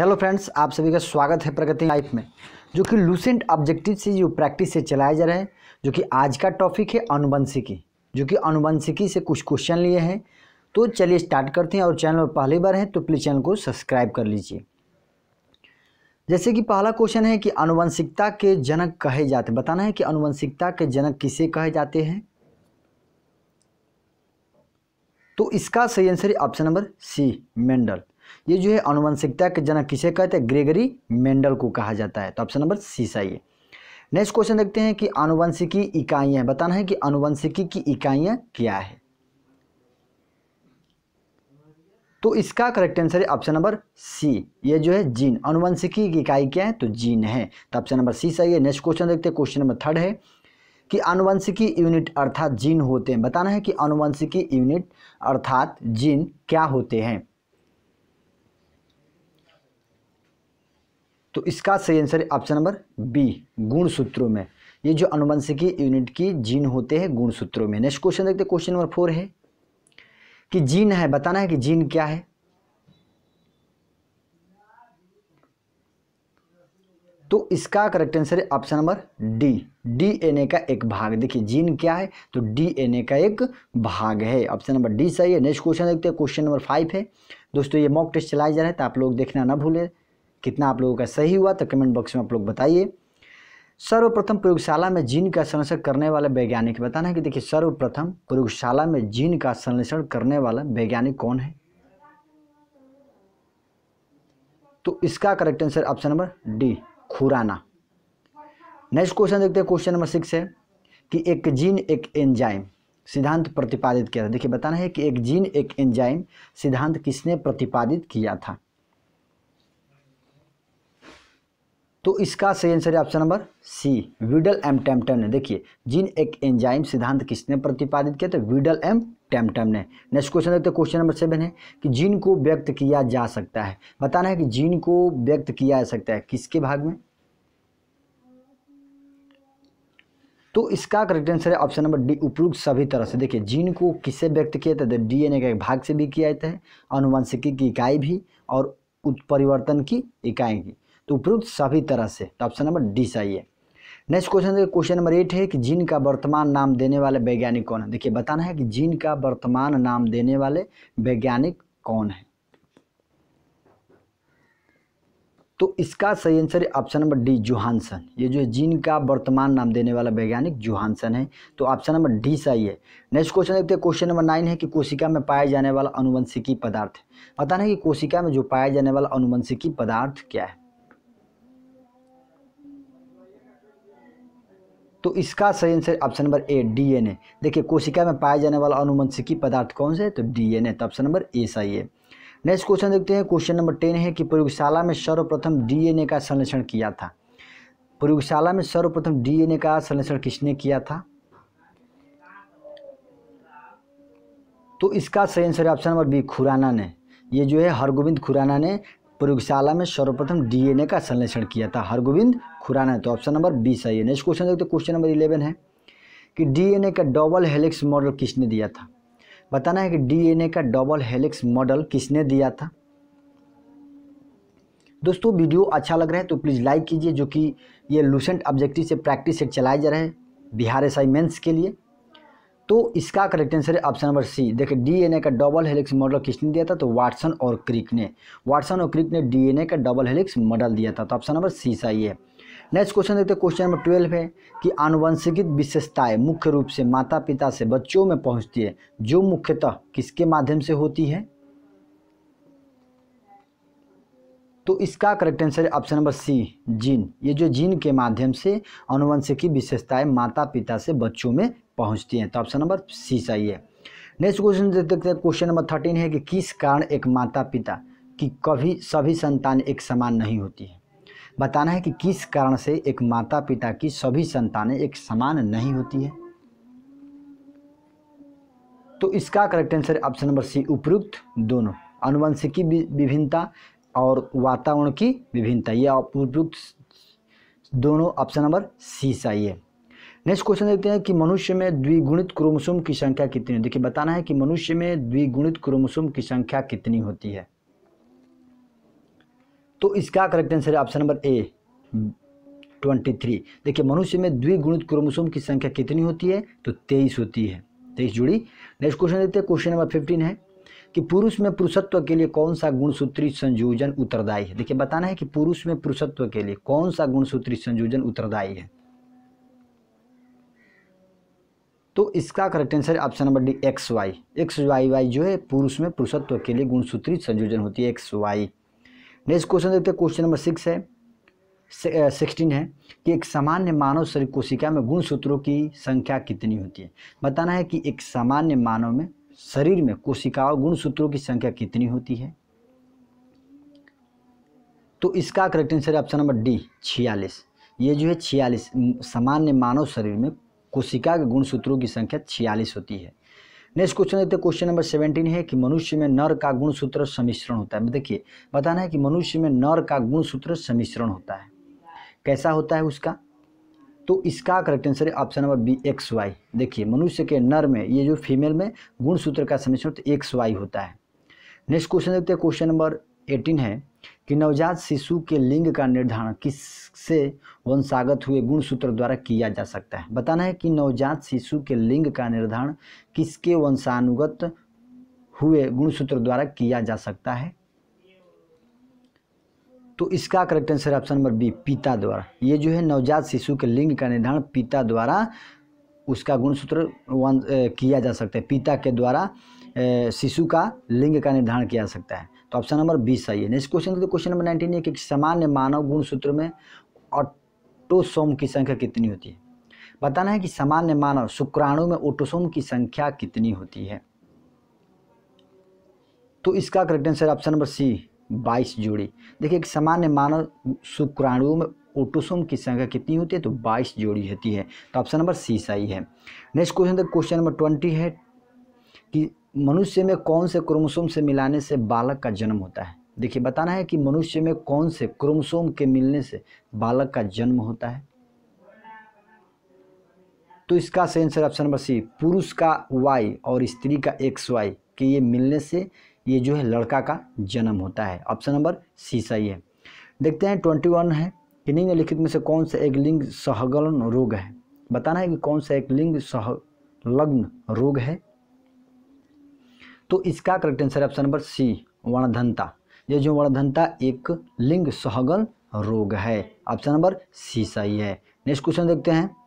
hello friends आप सभी का स्वागत है प्रगति लाइफ में जो कि लूसेंट ऑब्जेक्टिव से जो प्रैक्टिस से चलाए जा रहे हैं जो कि आज का टॉपिक है अनुवंशिकी जो कि अनुवंशिकी से कुछ क्वेश्चन लिए हैं तो चलिए स्टार्ट करते हैं और चैनल पर पहली बार हैं तो प्लीज़ चैनल को सब्सक्राइब कर लीजिए जैसे कि पहला क्वेश्चन है कि अनुवंशिकता के जनक कहे जाते बताना है कि अनुवंशिकता के जनक किसे कहे जाते हैं तो इसका सही आंसर है ऑप्शन नंबर सी मेंडल ये जो है अनुवंशिकता के जनक किसे कहते हैं ग्रेगरी मेंडल को कहा जाता है तो ऑप्शन नंबर सी सही है नेक्स्ट क्वेश्चन देखते हैं कि अनुवंशिकी इकाइयां बताना है कि अनुवंशिकी की इकाइयां क्या है तो इसका करेक्ट आंसर है ऑप्शन नंबर सी ये जो है जीन अनुवंशिकी की इकाई क्या है तो जीन है तो ऑप्शन नंबर सी सही है नेक्स्ट क्वेश्चन देखते हैं क्वेश्चन नंबर थर्ड है कि अनुवंशिकी यूनिट अर्थात जीन होते हैं बताना है कि अनुवंशिकी यूनिट अर्थात जीन क्या होते हैं तो इसका सही आंसर है ऑप्शन नंबर बी गुणसूत्रों में ये जो अनुवंशिकी यूनिट की जीन होते हैं गुणसूत्रों में नेक्स्ट क्वेश्चन देखते क्वेश्चन नंबर फोर है कि जीन है बताना है कि जीन क्या है तो इसका करेक्ट आंसर है ऑप्शन नंबर डी डीएनए का एक भाग देखिए जीन क्या है तो डीएनए का एक भाग है ऑप्शन नंबर डी सही है नेक्स्ट क्वेश्चन देखते हैं क्वेश्चन नंबर फाइव है दोस्तों ये मॉक टेस्ट चलाया जा रहा है तो आप लोग देखना ना भूलें कितना आप लोगों का सही हुआ तो कमेंट बॉक्स में आप लोग बताइए सर्वप्रथम प्रयोगशाला में जीन का संरक्षण करने वाला वैज्ञानिक बताना है कि देखिए सर्वप्रथम प्रयोगशाला में जीन का संरक्षण करने वाला वैज्ञानिक कौन है तो इसका correct answer option number D Khorana next question देखते हैं क्वेश्चन नंबर सिक्स है कि एक जीन एक एंजाइम सिद्धांत प्रतिपादित किया था देखिए बताना है कि एक जीन एक एंजाइम सिद्धांत किसने प्रतिपादित किया था तो इसका सही आंसर है ऑप्शन नंबर सी विडल एम टेम्पटन ने देखिए जिन एक एंजाइम सिद्धांत किसने प्रतिपादित किया तो विडल एम टेम्पटम ने नेक्स्ट क्वेश्चन देखते क्वेश्चन नंबर सेवन है कि जीन को व्यक्त किया जा सकता है बताना है कि जीन को व्यक्त किया जा सकता है किसके भाग में तो इसका करेक्ट आंसर है ऑप्शन नंबर डी उपयुक्त सभी तरह से देखिए जीन को किससे व्यक्त किया जाता है डीएनए का एक भाग से भी किया जाता है अनुवंशिकी की इकाई भी और उत्परिवर्तन की इकाई की तो उपयुक्त सभी तरह से तो ऑप्शन नंबर डी सही है नेक्स्ट क्वेश्चन देखिए क्वेश्चन नंबर एट है कि जीन का वर्तमान नाम देने वाले वैज्ञानिक कौन है देखिए बताना है कि जीन का वर्तमान नाम देने वाले वैज्ञानिक कौन है तो इसका सही आंसर है ऑप्शन नंबर डी जोहानसन ये जो है जीन का वर्तमान नाम देने वाला वैज्ञानिक जोहानसन है तो ऑप्शन नंबर डी सही है नेक्स्ट क्वेश्चन देखते हैं क्वेश्चन नंबर नाइन है कि कोशिका में पाया जाने वाला अनुवंशिकी पदार्थ पता नहीं कि कोशिका में जो पाया जाने वाला अनुवंशिकी पदार्थ क्या है तो इसका सही answer option number A DNA देखिए कोशिका में पाए जाने वाला अनुवंशिकी पदार्थ कौन से है तो डीएनए तो ऑप्शन नंबर ए सही है नेक्स्ट क्वेश्चन देखते हैं क्वेश्चन नंबर टेन है कि प्रयोगशाला में सर्वप्रथम डीएनए का संरक्षण किया था प्रयोगशाला में सर्वप्रथम डीएनए का संरक्षण किसने किया था तो इसका सही answer option number B Khorana ने ये जो है हरगोविंद खुराना ने प्रयोगशाला में सर्वप्रथम डीएनए का संश्लेषण किया था हरगोविंद खुराना तो ऑप्शन नंबर बी सही है नेक्स्ट क्वेश्चन देखते क्वेश्चन नंबर इलेवन है कि डीएनए का डबल हेलिक्स मॉडल किसने दिया था बताना है कि डीएनए का डबल हेलिक्स मॉडल किसने दिया था दोस्तों वीडियो अच्छा लग रहा है तो प्लीज़ लाइक कीजिए जो कि ये लूसेंट ऑब्जेक्टिव से प्रैक्टिस सेट चलाए जा रहे हैं बिहार एस के लिए तो इसका करेक्ट आंसर है ऑप्शन नंबर सी देखिए डीएनए का डबल हेलिक्स मॉडल किसने दिया था तो वाटसन और क्रिक ने वाटसन और क्रिक ने डीएनए का डबल हेलिक्स मॉडल दिया था तो ऑप्शन नंबर सी सही है नेक्स्ट क्वेश्चन देखते हैं क्वेश्चन नंबर ट्वेल्व है कि आनुवंशिकित विशेषताएं मुख्य रूप से माता पिता से बच्चों में पहुंचती है जो मुख्यतः किसके माध्यम से होती है तो इसका करेक्ट आंसर है ऑप्शन नंबर सी जीन ये जो जीन के माध्यम से आनुवंशिकी विशेषताएं माता पिता से बच्चों में पहुंचती हैं तो ऑप्शन नंबर सी सही है नेक्स्ट क्वेश्चन देखते हैं क्वेश्चन नंबर थर्टीन है कि किस कारण एक माता पिता की कभी सभी संतान एक समान नहीं होती है बताना है कि किस कारण से एक माता पिता की सभी संतानें एक समान नहीं होती है तो इसका correct answer option number C उपयुक्त दोनों अनुवंशिकी विभिन्नता और वातावरण की विभिन्नता यह उपयुक्त दोनों ऑप्शन नंबर सी सही है नेक्स्ट क्वेश्चन देखते हैं कि मनुष्य में द्विगुणित क्रोमोसोम की संख्या कितनी देखिए बताना है कि मनुष्य में द्विगुणित क्रोमोसोम की संख्या कितनी होती है तो इसका करेक्ट आंसर है option number A twenty three देखिए मनुष्य में द्विगुणित क्रोमोसोम की संख्या कितनी होती है तो तेईस होती है तेईस जुड़ी नेक्स्ट क्वेश्चन देखते हैं क्वेश्चन नंबर फिफ्टीन है कि पुरुष में पुरुषत्व के लिए कौन सा गुणसूत्री संयोजन उत्तरदायी है देखिए बताना है कि पुरुष में पुरुषत्व के लिए कौन सा गुणसूत्री संयोजन उत्तरदायी है तो इसका correct answer option number D X Y X Y Y जो है पुरुष में पुरुषत्व के लिए गुणसूत्री संयोजन होती है एक्स वाई नेक्स्ट क्वेश्चन देखते हैं क्वेश्चन नंबर सिक्स है सिक्सटीन है कि एक सामान्य मानव शरीर कोशिका में गुणसूत्रों की संख्या कितनी होती है बताना है कि एक सामान्य मानव में शरीर में कोशिकाओं गुणसूत्रों की संख्या कितनी होती है तो इसका correct answer option number D छियालीस ये जो है छियालीस सामान्य मानव शरीर में कोशिका के गुणसूत्रों की संख्या छियालीस होती है नेक्स्ट क्वेश्चन देखते हैं क्वेश्चन नंबर सेवेंटीन है कि मनुष्य में नर का गुणसूत्र सम्मिश्रण होता है देखिए बताना है कि मनुष्य में नर का गुणसूत्र समिश्रण होता है कैसा होता है उसका तो इसका करेक्ट आंसर है option number B X Y देखिए मनुष्य के नर में ये जो फीमेल में गुणसूत्र का समिश्रण तो एक्स वाई होता है नेक्स्ट क्वेश्चन देखते हैं क्वेश्चन नंबर एटीन है कि नवजात शिशु के लिंग का निर्धारण किससे वंशागत हुए गुणसूत्र द्वारा किया जा सकता है बताना है कि नवजात शिशु के लिंग का निर्धारण किसके वंशानुगत हुए गुणसूत्र द्वारा किया जा सकता है तो इसका correct answer option number B पिता द्वारा ये जो है नवजात शिशु के लिंग का निर्धारण पिता द्वारा उसका गुणसूत्र किया जा सकता है पिता के द्वारा शिशु का लिंग का निर्धारण किया जा सकता है तो ऑप्शन नंबर बीस सही है next question question number nineteen है कि सामान्य मानव गुण सूत्र में ऑटोसोम की संख्या कितनी होती है बताना है कि सामान्य मानव शुक्राणु में ऑटोसोम की संख्या कितनी होती है तो इसका correct answer option number C बाईस जोड़ी देखिए एक सामान्य मानव शुक्राणुओं में ऑटोसोम की संख्या कितनी होती है तो बाईस जोड़ी होती है तो ऑप्शन नंबर सी सही है next question question number twenty है कि मनुष्य में कौन से क्रोमोसोम से मिलाने से बालक का जन्म होता है देखिए बताना है कि मनुष्य में कौन से क्रोमोसोम के मिलने से बालक का जन्म होता है तो इसका सही आंसर ऑप्शन नंबर सी पुरुष का वाई और स्त्री का एक्स वाई के ये मिलने से ये जो है लड़का का जन्म होता है ऑप्शन नंबर सी सही है देखते हैं ट्वेंटी वन है कि निम्नलिखित में से कौन सा एक लिंग सहगलन रोग है बताना है कि कौन सा एक लिंग सहलग्न रोग है तो इसका correct answer option number C वर्णधनता ये जो वर्णधनता एक लिंग सहगन रोग है ऑप्शन नंबर सी सही है नेक्स्ट क्वेश्चन देखते हैं